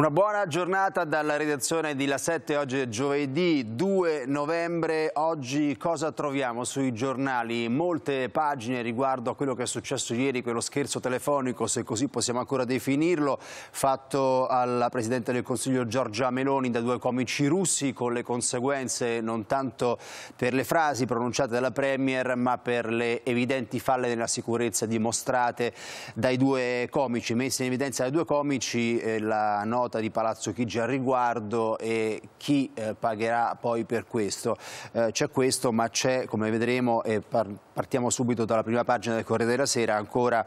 Una buona giornata dalla redazione di La 7, oggi è giovedì 2 novembre, oggi cosa troviamo sui giornali? Molte pagine riguardo a quello che è successo ieri, quello scherzo telefonico, se così possiamo ancora definirlo, fatto alla Presidente del Consiglio Giorgia Meloni da due comici russi con le conseguenze non tanto per le frasi pronunciate dalla Premier ma per le evidenti falle nella sicurezza dimostrate dai due comici, messe in evidenza dai due comici eh, la nota nota di Palazzo Chigi al riguardo e chi eh, pagherà poi per questo. Eh, c'è questo, ma c'è, come vedremo, e par partiamo subito dalla prima pagina del Corriere della Sera, ancora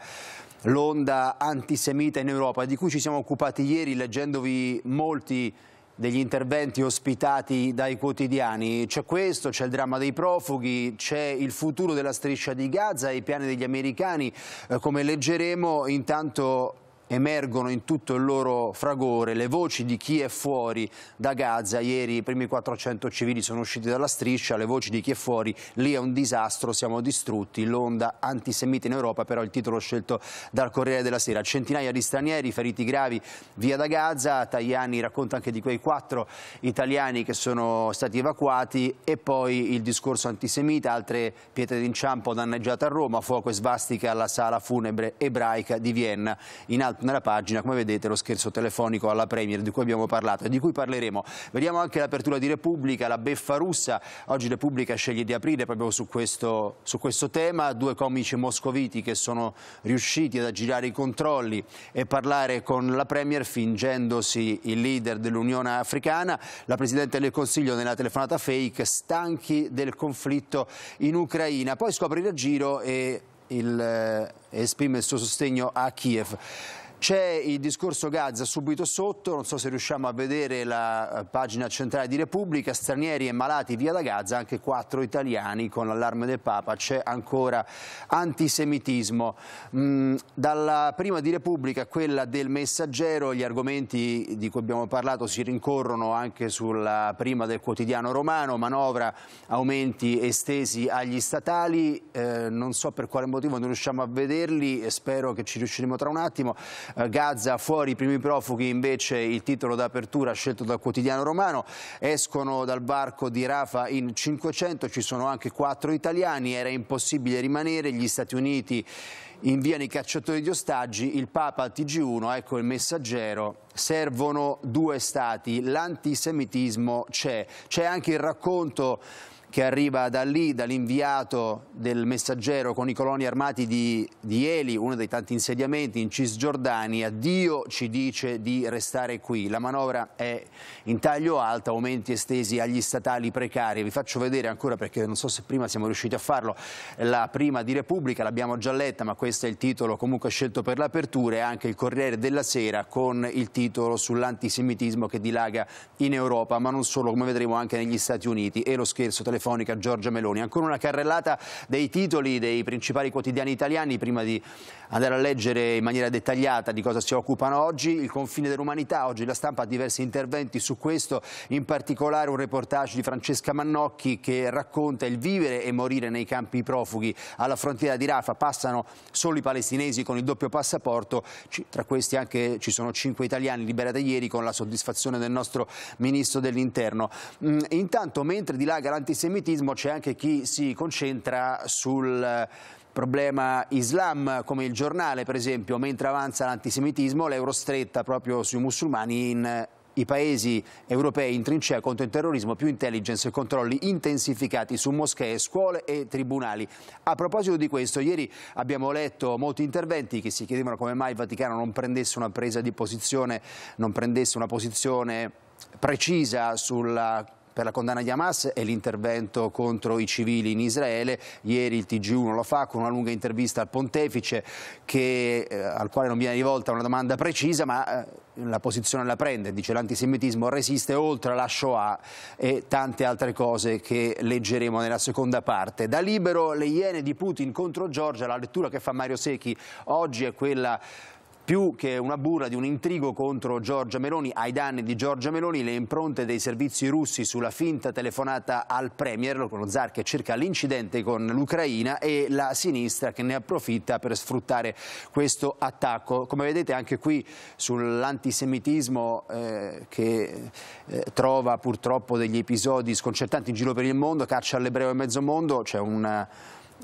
l'onda antisemita in Europa, di cui ci siamo occupati ieri leggendovi molti degli interventi ospitati dai quotidiani. C'è questo, c'è il dramma dei profughi, c'è il futuro della striscia di Gaza e i piani degli americani. Eh, come leggeremo, intanto emergono in tutto il loro fragore le voci di chi è fuori da Gaza, ieri i primi 400 civili sono usciti dalla striscia, le voci di chi è fuori, lì è un disastro, siamo distrutti, l'onda antisemita in Europa, però il titolo scelto dal Corriere della Sera, centinaia di stranieri feriti gravi via da Gaza, Tajani racconta anche di quei quattro italiani che sono stati evacuati e poi il discorso antisemita, altre pietre d'inciampo danneggiate a Roma, fuoco e svastica alla sala funebre ebraica di Vienna in alto nella pagina, come vedete, lo scherzo telefonico alla Premier di cui abbiamo parlato e di cui parleremo. Vediamo anche l'apertura di Repubblica, la beffa russa. Oggi Repubblica sceglie di aprire proprio su questo, su questo tema. Due comici moscoviti che sono riusciti ad aggirare i controlli e parlare con la Premier fingendosi il leader dell'Unione Africana. La Presidente del Consiglio nella telefonata fake stanchi del conflitto in Ucraina. Poi scopre il giro e il, eh, esprime il suo sostegno a Kiev. C'è il discorso Gaza subito sotto, non so se riusciamo a vedere la eh, pagina centrale di Repubblica, stranieri e malati via da Gaza, anche quattro italiani con l'allarme del Papa, c'è ancora antisemitismo. Mm, dalla prima di Repubblica a quella del messaggero, gli argomenti di cui abbiamo parlato si rincorrono anche sulla prima del quotidiano romano, manovra, aumenti estesi agli statali, eh, non so per quale motivo non riusciamo a vederli, spero che ci riusciremo tra un attimo. Eh, Gaza fuori i primi profughi, invece il titolo d'apertura scelto dal quotidiano romano, escono dal barco di Rafa in 500, ci sono anche quattro italiani, era impossibile rimanere, gli Stati Uniti inviano i cacciatori di ostaggi, il Papa TG1, ecco il messaggero, servono due stati, l'antisemitismo c'è, c'è anche il racconto che arriva da lì, dall'inviato del messaggero con i coloni armati di, di Eli, uno dei tanti insediamenti in Cisgiordania, Dio ci dice di restare qui. La manovra è in taglio alto, aumenti estesi agli statali precari. Vi faccio vedere ancora perché non so se prima siamo riusciti a farlo, la prima di Repubblica, l'abbiamo già letta, ma questo è il titolo comunque scelto per l'apertura e anche il Corriere della Sera con il titolo sull'antisemitismo che dilaga in Europa, ma non solo, come vedremo anche negli Stati Uniti. E lo scherzo telefonico telefonica Giorgia Meloni. Ancora una carrellata dei titoli dei principali quotidiani italiani prima di andare a leggere in maniera dettagliata di cosa si occupano oggi, il confine dell'umanità, oggi la stampa ha diversi interventi su questo, in particolare un reportage di Francesca Mannocchi che racconta il vivere e morire nei campi profughi alla frontiera di Rafa, passano solo i palestinesi con il doppio passaporto, tra questi anche ci sono cinque italiani liberati ieri con la soddisfazione del nostro Ministro dell'Interno. Mm, intanto mentre dilaga l'antisemitismo c'è anche chi si concentra sul problema Islam, come il giornale per esempio, mentre avanza l'antisemitismo, l'euro stretta proprio sui musulmani in eh, i paesi europei in trincea contro il terrorismo, più intelligence e controlli intensificati su moschee, scuole e tribunali. A proposito di questo, ieri abbiamo letto molti interventi che si chiedevano come mai il Vaticano non prendesse una presa di posizione, non prendesse una posizione precisa sulla per la condanna di Hamas e l'intervento contro i civili in Israele. Ieri il TG1 lo fa con una lunga intervista al pontefice che, eh, al quale non viene rivolta una domanda precisa ma eh, la posizione la prende, dice l'antisemitismo resiste oltre alla Shoah e tante altre cose che leggeremo nella seconda parte. Da libero le iene di Putin contro Giorgia, la lettura che fa Mario Secchi oggi è quella più che una burra di un intrigo contro Giorgia Meloni, ai danni di Giorgia Meloni, le impronte dei servizi russi sulla finta telefonata al Premier, con lo zar che cerca l'incidente con l'Ucraina e la sinistra che ne approfitta per sfruttare questo attacco. Come vedete anche qui sull'antisemitismo eh, che eh, trova purtroppo degli episodi sconcertanti in giro per il mondo, caccia all'ebreo e mezzo mondo, c'è cioè una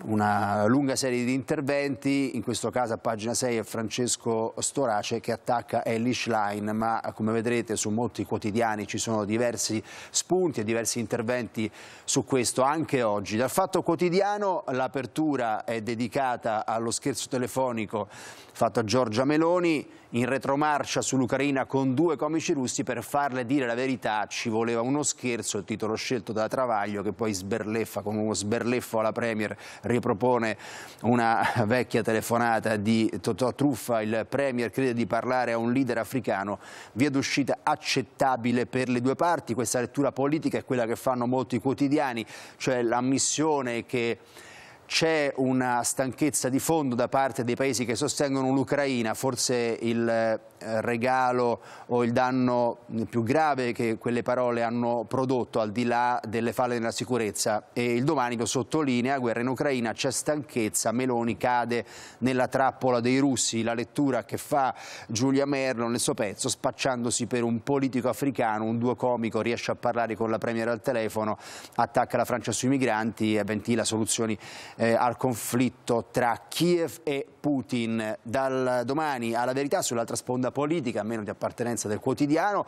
una lunga serie di interventi, in questo caso a pagina 6 è Francesco Storace che attacca Ellie Schlein, ma come vedrete su molti quotidiani ci sono diversi spunti e diversi interventi su questo anche oggi. Dal Fatto Quotidiano l'apertura è dedicata allo scherzo telefonico fatto a Giorgia Meloni, in retromarcia sull'Ucraina con due comici russi per farle dire la verità, ci voleva uno scherzo, il titolo scelto da Travaglio che poi sberleffa come uno sberleffo alla Premier ripropone una vecchia telefonata di Totò Truffa, il Premier crede di parlare a un leader africano, via d'uscita accettabile per le due parti, questa lettura politica è quella che fanno molti quotidiani, cioè l'ammissione che c'è una stanchezza di fondo da parte dei paesi che sostengono l'Ucraina, forse il eh, regalo o il danno più grave che quelle parole hanno prodotto al di là delle falle nella sicurezza e il domani lo sottolinea, guerra in Ucraina, c'è stanchezza, Meloni cade nella trappola dei russi, la lettura che fa Giulia Merlo nel suo pezzo spacciandosi per un politico africano, un duo comico, riesce a parlare con la Premier al telefono, attacca la Francia sui migranti e ventila soluzioni eh, al conflitto tra Kiev e Putin. Dal domani alla verità sull'altra sponda politica, a meno di appartenenza del quotidiano,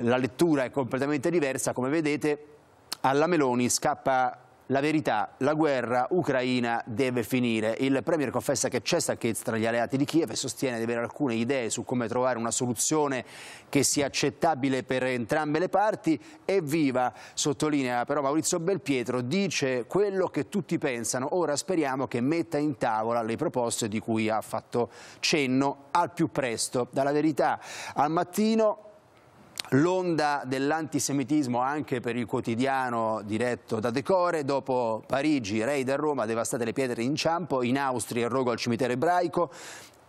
la lettura è completamente diversa, come vedete alla Meloni scappa la verità, la guerra ucraina deve finire. Il Premier confessa che c'è stanchezza tra gli alleati di Kiev e sostiene di avere alcune idee su come trovare una soluzione che sia accettabile per entrambe le parti. Evviva, sottolinea però Maurizio Belpietro, dice quello che tutti pensano. Ora speriamo che metta in tavola le proposte di cui ha fatto cenno al più presto. Dalla verità al mattino l'onda dell'antisemitismo anche per il quotidiano diretto da Decore, dopo Parigi, raid a Roma, devastate le pietre in ciampo, in Austria il rogo al cimitero ebraico,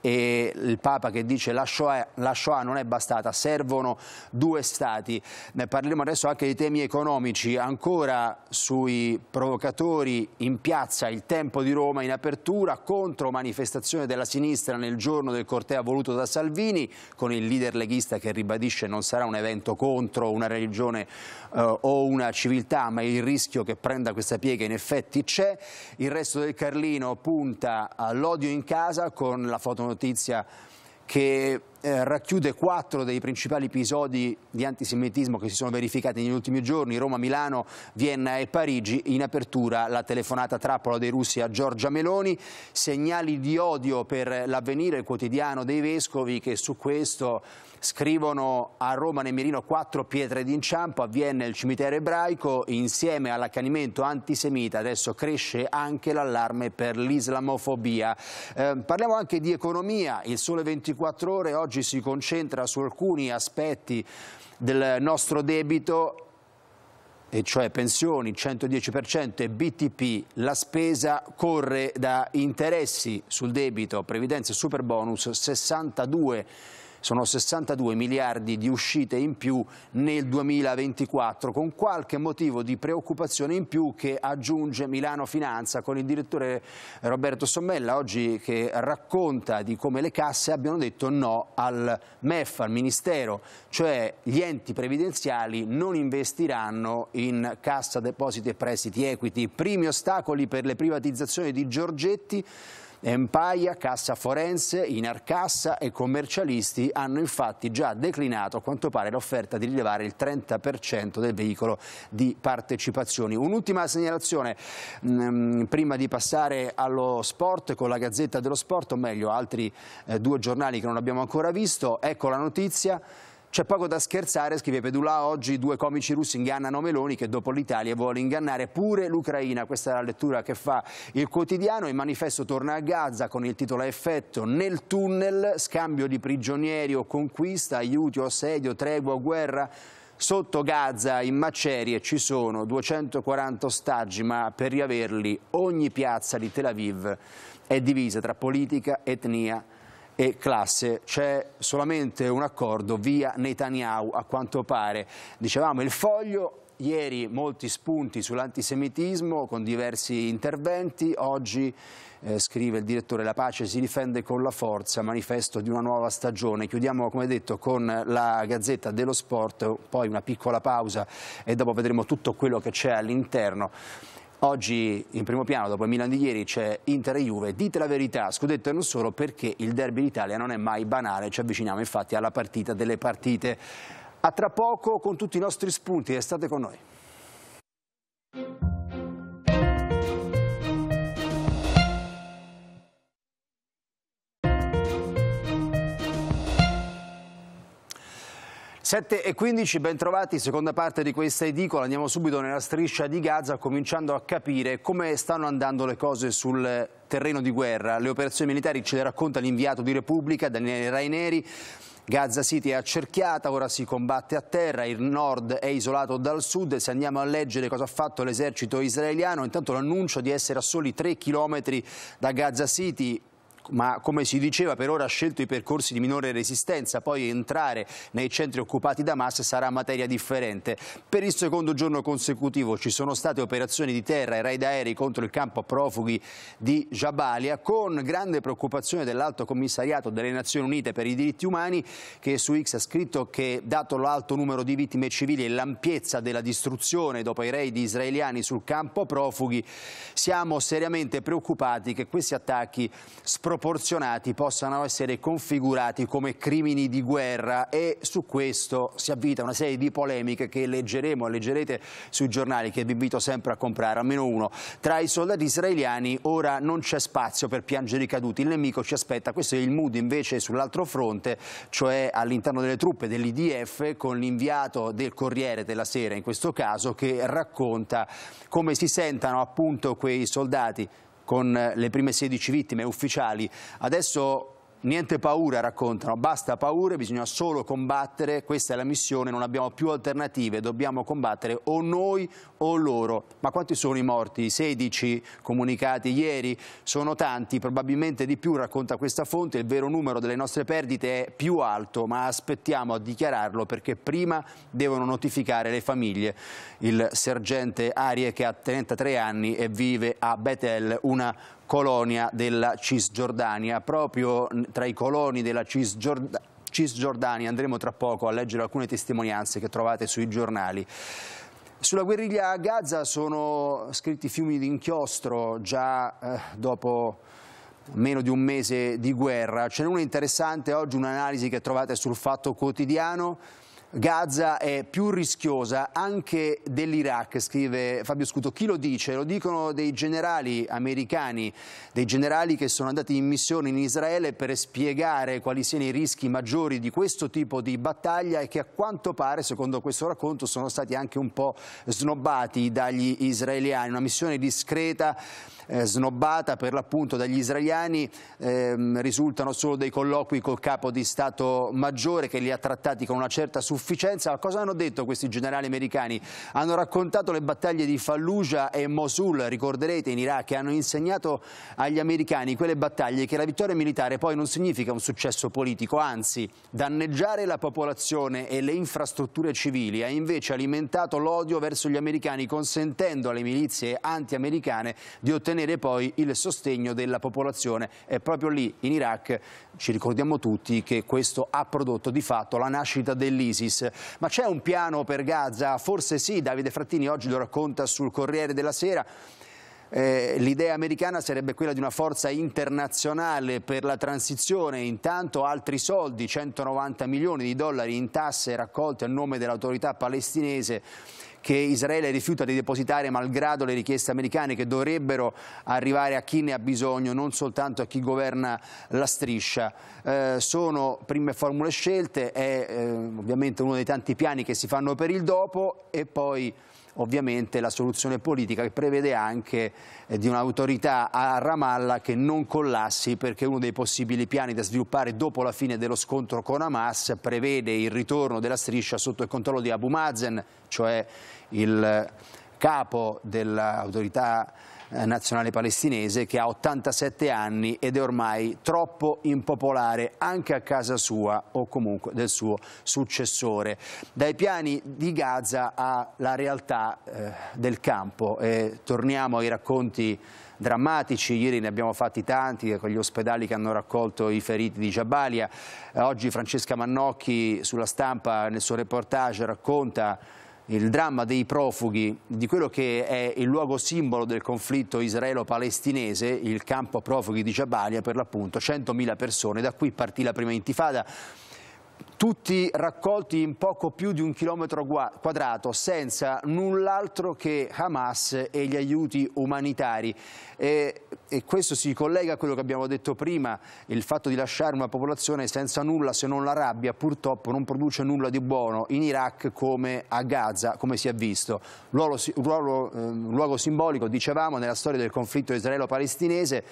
e il Papa che dice la Shoah, la Shoah non è bastata, servono due stati. Ne parleremo adesso anche di temi economici, ancora sui provocatori in piazza, il tempo di Roma in apertura, contro manifestazione della sinistra nel giorno del corteo voluto da Salvini, con il leader leghista che ribadisce non sarà un evento contro una religione eh, o una civiltà, ma il rischio che prenda questa piega in effetti c'è. Il resto del Carlino punta all'odio in casa con la foto notizia che eh, racchiude quattro dei principali episodi di antisemitismo che si sono verificati negli ultimi giorni, Roma, Milano, Vienna e Parigi. In apertura la telefonata trappola dei russi a Giorgia Meloni, segnali di odio per l'avvenire quotidiano dei vescovi che su questo Scrivono a Roma Nemirino quattro pietre d'inciampo, avviene il cimitero ebraico, insieme all'accanimento antisemita adesso cresce anche l'allarme per l'islamofobia. Eh, parliamo anche di economia, il Sole 24 Ore oggi si concentra su alcuni aspetti del nostro debito e cioè pensioni 110% e BTP, la spesa corre da interessi sul debito, previdenze, super bonus 62 sono 62 miliardi di uscite in più nel 2024, con qualche motivo di preoccupazione in più che aggiunge Milano Finanza con il direttore Roberto Sommella oggi che racconta di come le casse abbiano detto no al MEF, al Ministero, cioè gli enti previdenziali non investiranno in cassa depositi e prestiti equity. Primi ostacoli per le privatizzazioni di Giorgetti Empaia, Cassa Forense, Inarcassa e commercialisti hanno infatti già declinato a quanto pare l'offerta di rilevare il 30% del veicolo di partecipazioni. Un'ultima segnalazione mh, mm, prima di passare allo sport con la Gazzetta dello Sport, o meglio altri eh, due giornali che non abbiamo ancora visto, ecco la notizia c'è poco da scherzare, scrive Pedula oggi, due comici russi ingannano Meloni che dopo l'Italia vuole ingannare pure l'Ucraina. Questa è la lettura che fa il quotidiano. Il manifesto torna a Gaza con il titolo a effetto Nel tunnel, scambio di prigionieri o conquista, aiuti o assedio, tregua o guerra. Sotto Gaza in macerie ci sono 240 ostaggi, ma per riaverli ogni piazza di Tel Aviv è divisa tra politica, etnia e e classe. C'è solamente un accordo via Netanyahu, a quanto pare. Dicevamo il foglio ieri molti spunti sull'antisemitismo con diversi interventi, oggi eh, scrive il direttore La pace si difende con la forza, manifesto di una nuova stagione. Chiudiamo come detto con la Gazzetta dello Sport, poi una piccola pausa e dopo vedremo tutto quello che c'è all'interno Oggi in primo piano, dopo il Milan di ieri, c'è Inter e Juve. Dite la verità, scudetto e non solo, perché il derby d'Italia non è mai banale. Ci avviciniamo infatti alla partita delle partite. A tra poco con tutti i nostri spunti, restate con noi. 7 e 15, ben trovati, seconda parte di questa edicola, andiamo subito nella striscia di Gaza cominciando a capire come stanno andando le cose sul terreno di guerra. Le operazioni militari ce le racconta l'inviato di Repubblica, Daniele Raineri, Gaza City è accerchiata, ora si combatte a terra, il nord è isolato dal sud. Se andiamo a leggere cosa ha fatto l'esercito israeliano, intanto l'annuncio di essere a soli 3 chilometri da Gaza City ma come si diceva per ora ha scelto i percorsi di minore resistenza, poi entrare nei centri occupati da Hamas sarà materia differente. Per il secondo giorno consecutivo ci sono state operazioni di terra e raid aerei contro il campo profughi di Jabalia con grande preoccupazione dell'Alto Commissariato delle Nazioni Unite per i diritti umani che su X ha scritto che dato l'alto numero di vittime civili e l'ampiezza della distruzione dopo i raid israeliani sul campo profughi siamo seriamente preoccupati che questi attacchi sproporzionati sproporzionati possano essere configurati come crimini di guerra e su questo si avvita una serie di polemiche che leggeremo e leggerete sui giornali che vi invito sempre a comprare, almeno uno. Tra i soldati israeliani ora non c'è spazio per piangere i caduti, il nemico ci aspetta, questo è il mood invece sull'altro fronte, cioè all'interno delle truppe dell'IDF con l'inviato del Corriere della Sera in questo caso che racconta come si sentano appunto quei soldati con le prime 16 vittime ufficiali. Adesso Niente paura, raccontano, basta paure, bisogna solo combattere, questa è la missione, non abbiamo più alternative, dobbiamo combattere o noi o loro. Ma quanti sono i morti? 16 comunicati ieri, sono tanti, probabilmente di più, racconta questa fonte, il vero numero delle nostre perdite è più alto, ma aspettiamo a dichiararlo perché prima devono notificare le famiglie. Il sergente Arie che ha 33 anni e vive a Betel, una colonia della Cisgiordania. Proprio tra i coloni della Cisgiordania, Cisgiordania andremo tra poco a leggere alcune testimonianze che trovate sui giornali. Sulla guerriglia a Gaza sono scritti fiumi di inchiostro già eh, dopo meno di un mese di guerra. Ce n'è una interessante oggi, un'analisi che trovate sul Fatto Quotidiano Gaza è più rischiosa anche dell'Iraq, scrive Fabio Scuto. Chi lo dice? Lo dicono dei generali americani, dei generali che sono andati in missione in Israele per spiegare quali siano i rischi maggiori di questo tipo di battaglia e che a quanto pare, secondo questo racconto, sono stati anche un po' snobbati dagli israeliani. Una missione discreta eh, snobbata per l'appunto dagli israeliani, ehm, risultano solo dei colloqui col capo di Stato Maggiore che li ha trattati con una certa sufficienza. Ma cosa hanno detto questi generali americani? Hanno raccontato le battaglie di Fallujah e Mosul, ricorderete, in Iraq, e hanno insegnato agli americani quelle battaglie che la vittoria militare poi non significa un successo politico, anzi danneggiare la popolazione e le infrastrutture civili ha invece alimentato l'odio verso gli americani consentendo alle milizie anti-americane di ottenere ottenere poi il sostegno della popolazione. È proprio lì, in Iraq, ci ricordiamo tutti che questo ha prodotto di fatto la nascita dell'ISIS. Ma c'è un piano per Gaza? Forse sì, Davide Frattini oggi lo racconta sul Corriere della Sera. Eh, l'idea americana sarebbe quella di una forza internazionale per la transizione, intanto altri soldi, 190 milioni di dollari in tasse raccolte a nome dell'autorità palestinese che Israele rifiuta di depositare malgrado le richieste americane che dovrebbero arrivare a chi ne ha bisogno, non soltanto a chi governa la striscia. Eh, sono prime formule scelte, è eh, ovviamente uno dei tanti piani che si fanno per il dopo e poi ovviamente la soluzione politica che prevede anche eh, di un'autorità a Ramallah che non collassi perché uno dei possibili piani da sviluppare dopo la fine dello scontro con Hamas prevede il ritorno della striscia sotto il controllo di Abu Mazen, cioè il eh, capo dell'autorità eh, nazionale palestinese che ha 87 anni ed è ormai troppo impopolare anche a casa sua o comunque del suo successore. Dai piani di Gaza alla realtà eh, del campo. E torniamo ai racconti drammatici, ieri ne abbiamo fatti tanti con gli ospedali che hanno raccolto i feriti di Jabalia. Eh, oggi Francesca Mannocchi sulla stampa nel suo reportage racconta il dramma dei profughi, di quello che è il luogo simbolo del conflitto israelo-palestinese, il campo profughi di Jabalia, per l'appunto 100.000 persone, da qui partì la prima intifada tutti raccolti in poco più di un chilometro quadrato, senza null'altro che Hamas e gli aiuti umanitari. E, e, questo si collega a quello che abbiamo detto prima, il fatto di lasciare una popolazione senza nulla se non la rabbia, purtroppo non produce nulla di buono in Iraq come a Gaza, come si è visto. Luogo, luogo, eh, luogo simbolico, dicevamo, nella storia del conflitto israelo-palestinese,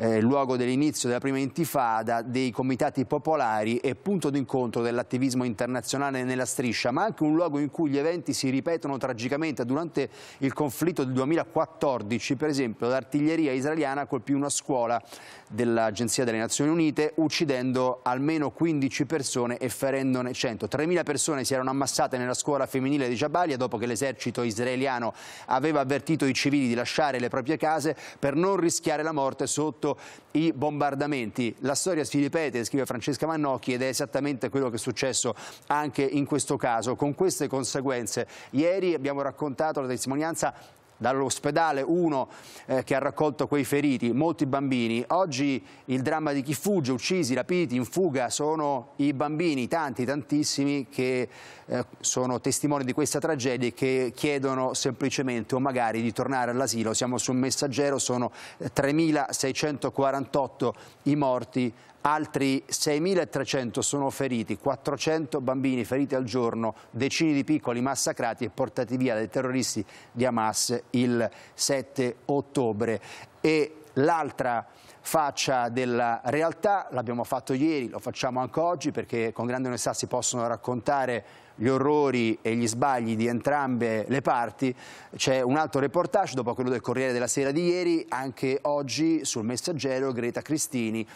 eh, luogo dell'inizio della prima intifada, dei comitati popolari e punto d'incontro dell'attivismo internazionale nella striscia, ma anche un luogo in cui gli eventi si ripetono tragicamente. Durante il conflitto del 2014, per esempio, l'artiglieria israeliana colpì una scuola dell'Agenzia delle Nazioni Unite uccidendo almeno 15 persone e ferendone 100. 3.000 persone si erano ammassate nella scuola femminile di Jabalia dopo che l'esercito israeliano aveva avvertito i civili di lasciare le proprie case per non rischiare la morte sotto cessato i bombardamenti. La storia si ripete, scrive Francesca Mannocchi, ed è esattamente quello che è successo anche in questo caso, con queste conseguenze. Ieri abbiamo raccontato la testimonianza dall'ospedale uno eh, che ha raccolto quei feriti, molti bambini. Oggi il dramma di chi fugge, uccisi, rapiti, in fuga, sono i bambini, tanti, tantissimi, che eh, sono testimoni di questa tragedia e che chiedono semplicemente o magari di tornare all'asilo. Siamo su un messaggero, sono 3.648 eh, i morti altri 6.300 sono feriti, 400 bambini feriti al giorno, decine di piccoli massacrati e portati via dai terroristi di Hamas il 7 ottobre. E l'altra faccia della realtà, l'abbiamo fatto ieri, lo facciamo anche oggi perché con grande onestà si possono raccontare gli orrori e gli sbagli di entrambe le parti. C'è un altro reportage dopo quello del Corriere della Sera di ieri, anche oggi sul messaggero Greta Cristini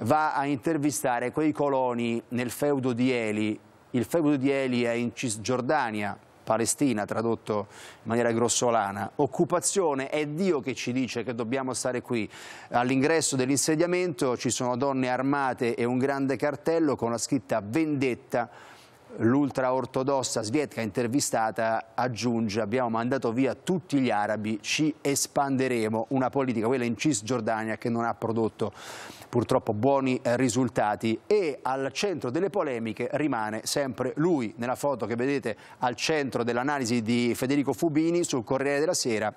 va a intervistare quei coloni nel feudo di Eli. Il feudo di Eli è in Cisgiordania, Palestina, tradotto in maniera grossolana. Occupazione è Dio che ci dice che dobbiamo stare qui. All'ingresso dell'insediamento ci sono donne armate e un grande cartello con la scritta vendetta l'ultraortodossa svietka intervistata aggiunge abbiamo mandato via tutti gli arabi, ci espanderemo, una politica quella in Cisgiordania che non ha prodotto purtroppo buoni eh, risultati e al centro delle polemiche rimane sempre lui, nella foto che vedete al centro dell'analisi di Federico Fubini sul Corriere della Sera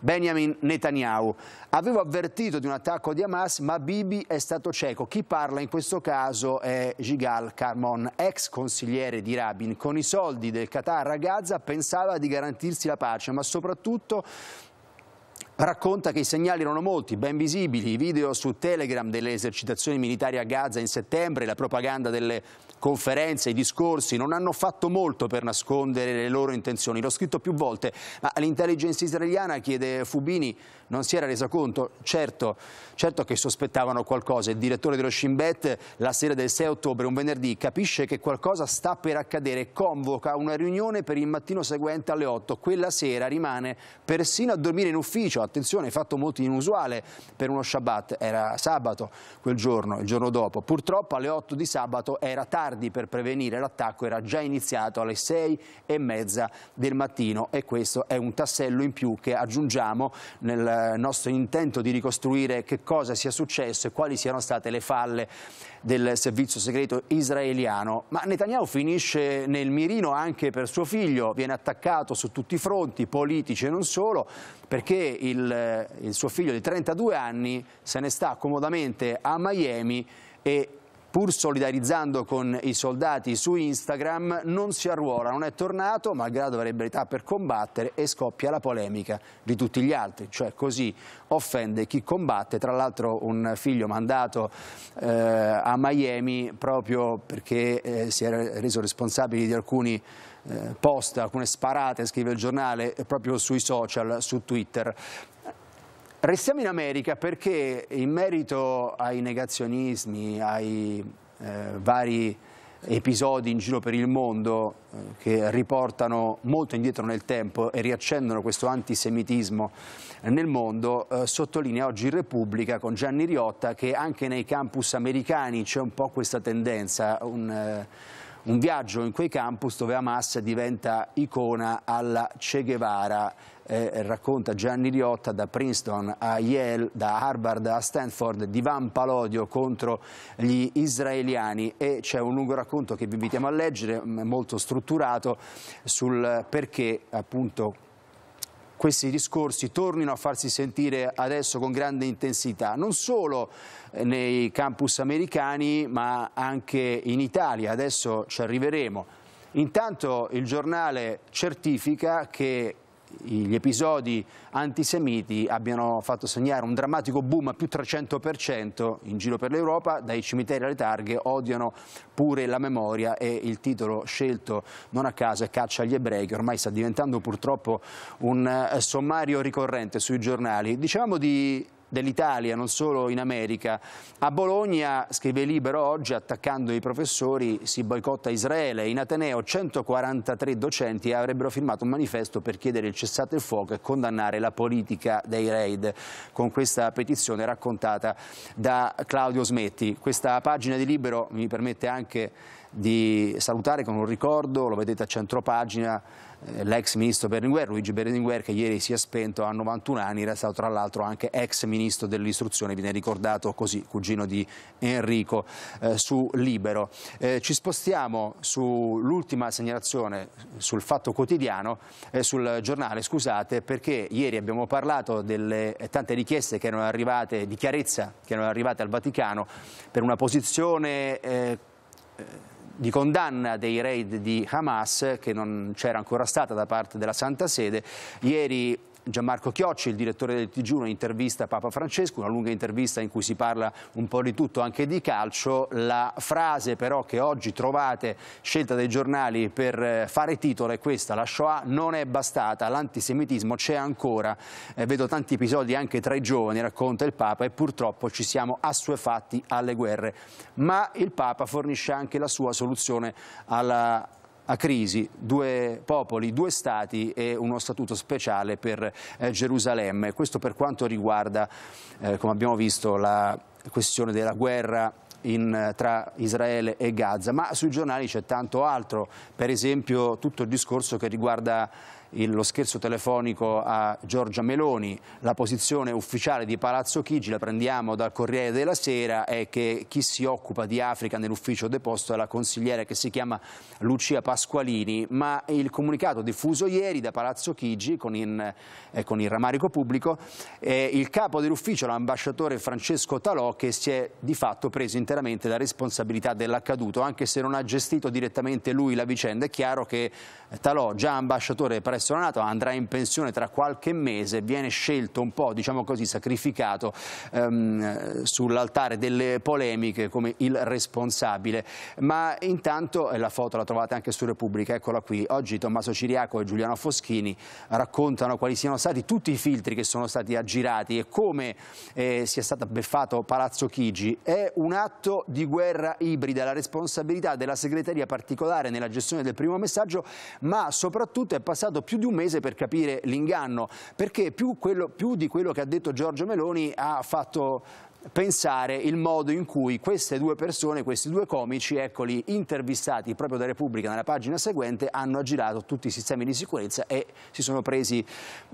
Benjamin Netanyahu. Avevo avvertito di un attacco di Hamas, ma Bibi è stato cieco. Chi parla in questo caso è Gigal Carmon, ex consigliere di Rabin. Con i soldi del Qatar a Gaza pensava di garantirsi la pace, ma soprattutto racconta che i segnali erano molti, ben visibili, i video su Telegram delle esercitazioni militari a Gaza in settembre, la propaganda delle conferenze, i discorsi, non hanno fatto molto per nascondere le loro intenzioni. L'ho scritto più volte, ma l'intelligence israeliana, chiede Fubini, non si era resa conto? Certo, certo che sospettavano qualcosa. Il direttore dello Shin Bet, la sera del 6 ottobre, un venerdì, capisce che qualcosa sta per accadere convoca una riunione per il mattino seguente alle 8. Quella sera rimane persino a dormire in ufficio. Attenzione, fatto molto inusuale per uno Shabbat. Era sabato quel giorno, il giorno dopo. Purtroppo alle 8 di sabato era tardi tardi per prevenire l'attacco era già iniziato alle sei e mezza del mattino e questo è un tassello in più che aggiungiamo nel nostro intento di ricostruire che cosa sia successo e quali siano state le falle del servizio segreto israeliano. Ma Netanyahu finisce nel mirino anche per suo figlio, viene attaccato su tutti i fronti, politici e non solo, perché il, il suo figlio di 32 anni se ne sta comodamente a Miami e pur solidarizzando con i soldati su Instagram, non si arruola, non è tornato, malgrado la libertà per combattere e scoppia la polemica di tutti gli altri, cioè così offende chi combatte, tra l'altro un figlio mandato eh, a Miami proprio perché eh, si era reso responsabile di alcuni eh, post, alcune sparate, scrive il giornale, proprio sui social, su Twitter. Restiamo in America perché in merito ai negazionismi, ai eh, vari episodi in giro per il mondo eh, che riportano molto indietro nel tempo e riaccendono questo antisemitismo nel mondo, eh, sottolinea oggi Repubblica con Gianni Riotta che anche nei campus americani c'è un po' questa tendenza, un, eh, un viaggio in quei campus dove Hamas diventa icona alla Che Guevara, eh, racconta Gianni Riotta da Princeton a Yale, da Harvard a Stanford, di Van Palodio contro gli israeliani e c'è un lungo racconto che vi invitiamo a leggere, mm, molto strutturato, sul perché appunto questi discorsi tornino a farsi sentire adesso con grande intensità, non solo eh, nei campus americani ma anche in Italia, adesso ci arriveremo. Intanto il giornale certifica che gli episodi antisemiti abbiano fatto segnare un drammatico boom a più 300% in giro per l'Europa, dai cimiteri alle targhe odiano pure la memoria e il titolo scelto non a caso è Caccia agli ebrei che ormai sta diventando purtroppo un eh, sommario ricorrente sui giornali. Dicevamo di dell'Italia, non solo in America. A Bologna, scrive Libero oggi, attaccando i professori, si boicotta Israele. In Ateneo 143 docenti avrebbero firmato un manifesto per chiedere il cessate il fuoco e condannare la politica dei raid, con questa petizione raccontata da Claudio Smetti. Questa pagina di Libero mi permette anche di salutare con un ricordo, lo vedete a centropagina, eh, l'ex ministro Berlinguer, Luigi Berlinguer che ieri si è spento a 91 anni, era stato tra l'altro anche ex ministro dell'istruzione, viene ricordato così, cugino di Enrico, eh, su Libero. Eh, ci spostiamo sull'ultima segnalazione sul Fatto Quotidiano, eh, sul giornale, scusate, perché ieri abbiamo parlato delle tante richieste che erano arrivate, di chiarezza che erano arrivate al Vaticano per una posizione eh, eh, di condanna dei raid di Hamas che non c'era ancora stata da parte della Santa Sede. Ieri Gianmarco Chiocci, il direttore del TG1, intervista Papa Francesco, una lunga intervista in cui si parla un po' di tutto, anche di calcio. La frase però che oggi trovate scelta dai giornali per eh, fare titolo è questa, la Shoah non è bastata, l'antisemitismo c'è ancora, eh, vedo tanti episodi anche tra i giovani, racconta il Papa, e purtroppo ci siamo assuefatti alle guerre. Ma il Papa fornisce anche la sua soluzione alla a crisi, due popoli, due stati e uno statuto speciale per eh, Gerusalemme. Questo per quanto riguarda, eh, come abbiamo visto, la questione della guerra in, eh, tra Israele e Gaza, ma sui giornali c'è tanto altro, per esempio tutto il discorso che riguarda lo scherzo telefonico a Giorgia Meloni, la posizione ufficiale di Palazzo Chigi, la prendiamo dal Corriere della Sera, è che chi si occupa di Africa nell'ufficio deposto è la consigliera che si chiama Lucia Pasqualini, ma il comunicato diffuso ieri da Palazzo Chigi con, in, eh, con il ramarico pubblico, eh, il capo dell'ufficio, l'ambasciatore Francesco Talò, che si è di fatto preso interamente la responsabilità dell'accaduto, anche se non ha gestito direttamente lui la vicenda, è chiaro che Talò, già ambasciatore presso è suonato, andrà in pensione tra qualche mese, viene scelto un po', diciamo così, sacrificato ehm, sull'altare delle polemiche come il responsabile. Ma intanto, e eh, la foto la trovate anche su Repubblica, eccola qui, oggi Tommaso Ciriaco e Giuliano Foschini raccontano quali siano stati tutti i filtri che sono stati aggirati e come eh, sia stato beffato Palazzo Chigi. È un atto di guerra ibrida, la responsabilità della segreteria particolare nella gestione del primo messaggio, ma soprattutto è passato più di un mese per capire l'inganno, perché più, quello, più di quello che ha detto Giorgio Meloni ha fatto pensare il modo in cui queste due persone, questi due comici, eccoli, intervistati proprio da Repubblica nella pagina seguente, hanno aggirato tutti i sistemi di sicurezza e si sono presi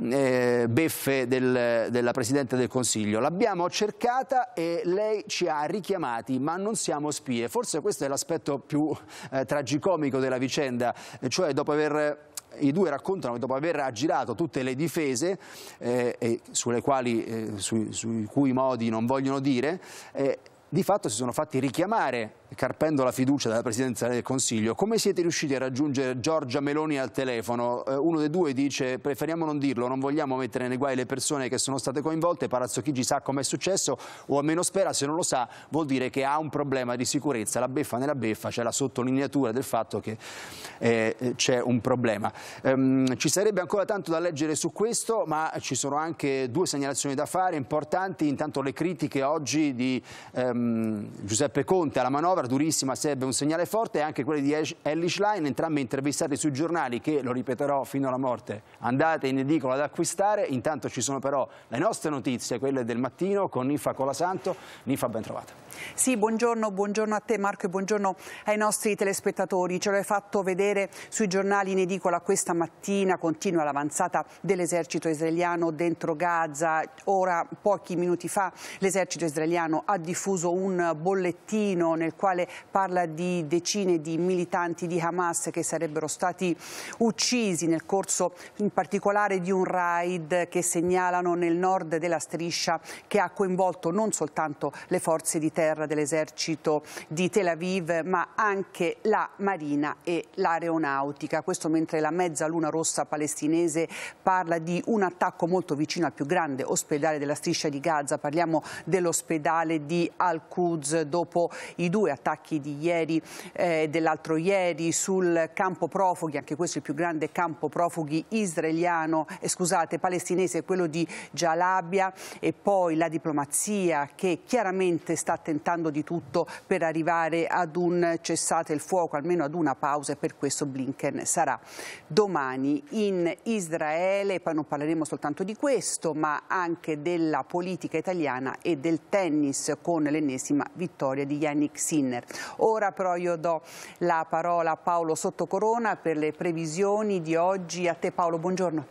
eh, beffe del, della Presidente del Consiglio. L'abbiamo cercata e lei ci ha richiamati, ma non siamo spie. Forse questo è l'aspetto più eh, tragicomico della vicenda, cioè dopo aver i due raccontano che dopo aver aggirato tutte le difese, eh, quali, eh, sui, sui, cui modi non vogliono dire, eh, di fatto si sono fatti richiamare carpendo la fiducia della Presidenza del Consiglio, come siete riusciti a raggiungere Giorgia Meloni al telefono? Eh, uno dei due dice preferiamo non dirlo, non vogliamo mettere nei guai le persone che sono state coinvolte, Palazzo Chigi sa com'è successo o almeno spera, se non lo sa vuol dire che ha un problema di sicurezza, la beffa nella beffa, c'è cioè la sottolineatura del fatto che eh, c'è un problema. Ehm, ci sarebbe ancora tanto da leggere su questo, ma ci sono anche due segnalazioni da fare importanti, intanto le critiche oggi di ehm, Giuseppe Conte alla manovra, manovra durissima serve un segnale forte e anche quelli di Ellie Schlein, entrambe intervistate sui giornali che, lo ripeterò fino alla morte, andate in edicola ad acquistare. Intanto ci sono però le nostre notizie, quelle del mattino con Nifa Colasanto. Nifa, ben trovata. Sì, buongiorno, buongiorno a te Marco e buongiorno ai nostri telespettatori. Ce l'hai fatto vedere sui giornali in edicola questa mattina, continua l'avanzata dell'esercito israeliano dentro Gaza. Ora, pochi minuti fa, l'esercito israeliano ha diffuso un bollettino nel quale quale parla di decine di militanti di Hamas che sarebbero stati uccisi nel corso in particolare di un raid che segnalano nel nord della striscia che ha coinvolto non soltanto le forze di terra dell'esercito di Tel Aviv ma anche la marina e l'aeronautica. Questo mentre la mezzaluna rossa palestinese parla di un attacco molto vicino al più grande ospedale della striscia di Gaza, parliamo dell'ospedale di Al-Quds dopo i due attacchi di ieri, eh, dell'altro ieri, sul campo profughi, anche questo è il più grande campo profughi israeliano, eh, scusate, palestinese, quello di Jalabia e poi la diplomazia che chiaramente sta tentando di tutto per arrivare ad un cessate il fuoco, almeno ad una pausa e per questo Blinken sarà domani in Israele, poi non parleremo soltanto di questo, ma anche della politica italiana e del tennis con l'ennesima vittoria di Yannick Sin. Skinner. Ora però io do la parola a Paolo Sottocorona per le previsioni di oggi. A te Paolo, buongiorno.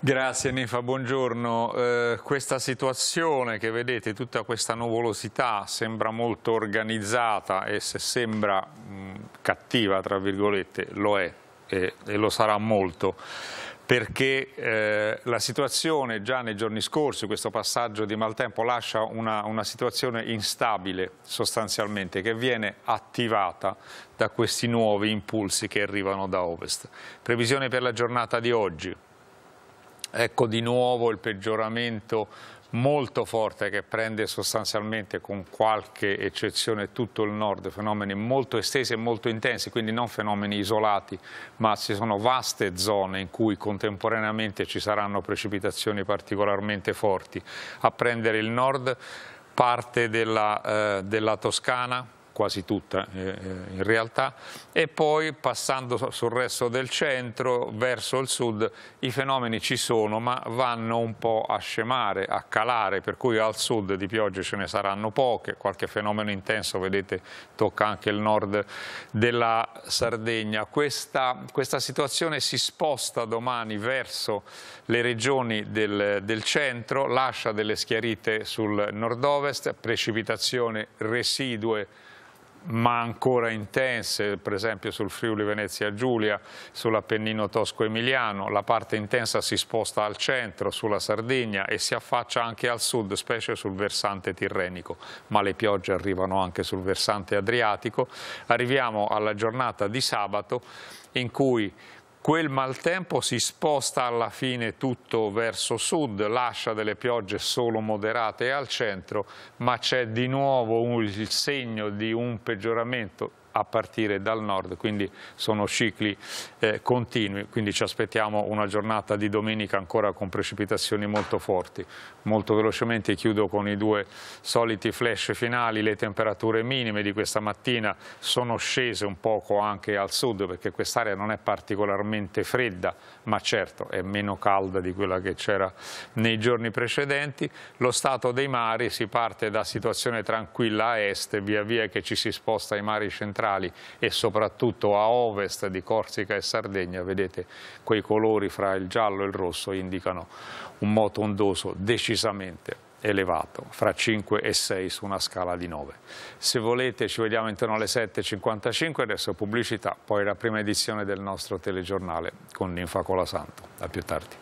Grazie Nifa, buongiorno. Eh, questa situazione che vedete, tutta questa nuvolosità sembra molto organizzata e se sembra mh, cattiva, tra virgolette, lo è e, e lo sarà molto perché eh, la situazione già nei giorni scorsi, questo passaggio di maltempo, lascia una, una situazione instabile sostanzialmente che viene attivata da questi nuovi impulsi che arrivano da ovest. Previsione per la giornata di oggi, ecco di nuovo il peggioramento molto forte che prende sostanzialmente con qualche eccezione tutto il nord, fenomeni molto estesi e molto intensi, quindi non fenomeni isolati, ma ci sono vaste zone in cui contemporaneamente ci saranno precipitazioni particolarmente forti. A prendere il nord parte della, eh, della Toscana, quasi tutta eh, eh, in realtà, e poi passando sul resto del centro verso il sud i fenomeni ci sono ma vanno un po' a scemare, a calare, per cui al sud di piogge ce ne saranno poche, qualche fenomeno intenso, vedete, tocca anche il nord della Sardegna. Questa, questa situazione si sposta domani verso le regioni del, del centro, lascia delle schiarite sul nord-ovest, precipitazioni residue ma ancora intense, per esempio sul Friuli Venezia Giulia, sull'Appennino Tosco-Emiliano, la parte intensa si sposta al centro, sulla Sardegna e si affaccia anche al sud, specie sul versante tirrenico, ma le piogge arrivano anche sul versante adriatico. Arriviamo alla giornata di sabato in cui Quel maltempo si sposta alla fine tutto verso sud, lascia delle piogge solo moderate al centro, ma c'è di nuovo un, il segno di un peggioramento a partire dal nord, quindi sono cicli eh, continui, quindi ci aspettiamo una giornata di domenica ancora con precipitazioni molto forti. Molto velocemente chiudo con i due soliti flash finali, le temperature minime di questa mattina sono scese un poco anche al sud perché quest'area non è particolarmente fredda, ma certo è meno calda di quella che c'era nei giorni precedenti. Lo stato dei mari si parte da situazione tranquilla a est, via via che ci si sposta ai mari centrali centrali e soprattutto a ovest di Corsica e Sardegna, vedete quei colori fra il giallo e il rosso indicano un moto ondoso decisamente elevato, fra 5 e 6 su una scala di 9. Se volete ci vediamo intorno alle 7.55, adesso pubblicità, poi la prima edizione del nostro telegiornale con Ninfa Colasanto. A più tardi.